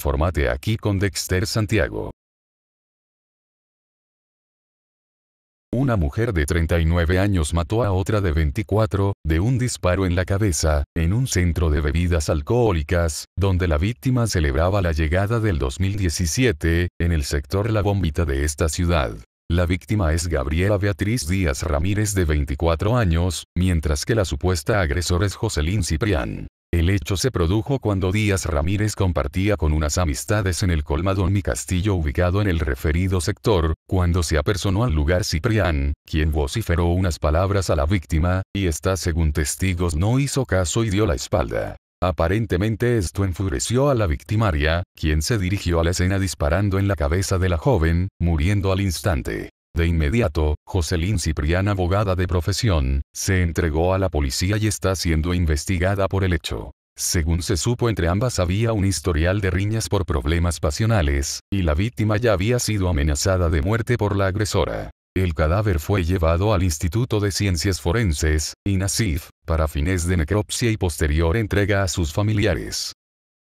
Infórmate aquí con Dexter Santiago. Una mujer de 39 años mató a otra de 24, de un disparo en la cabeza, en un centro de bebidas alcohólicas, donde la víctima celebraba la llegada del 2017, en el sector La Bombita de esta ciudad. La víctima es Gabriela Beatriz Díaz Ramírez de 24 años, mientras que la supuesta agresora es Jocelyn Ciprián. El hecho se produjo cuando Díaz Ramírez compartía con unas amistades en el en Mi Castillo ubicado en el referido sector, cuando se apersonó al lugar Ciprián, quien vociferó unas palabras a la víctima, y esta según testigos no hizo caso y dio la espalda. Aparentemente esto enfureció a la victimaria, quien se dirigió a la escena disparando en la cabeza de la joven, muriendo al instante. De inmediato, Jocelyn Ciprián, abogada de profesión, se entregó a la policía y está siendo investigada por el hecho. Según se supo entre ambas había un historial de riñas por problemas pasionales, y la víctima ya había sido amenazada de muerte por la agresora. El cadáver fue llevado al Instituto de Ciencias Forenses, INASIF, para fines de necropsia y posterior entrega a sus familiares.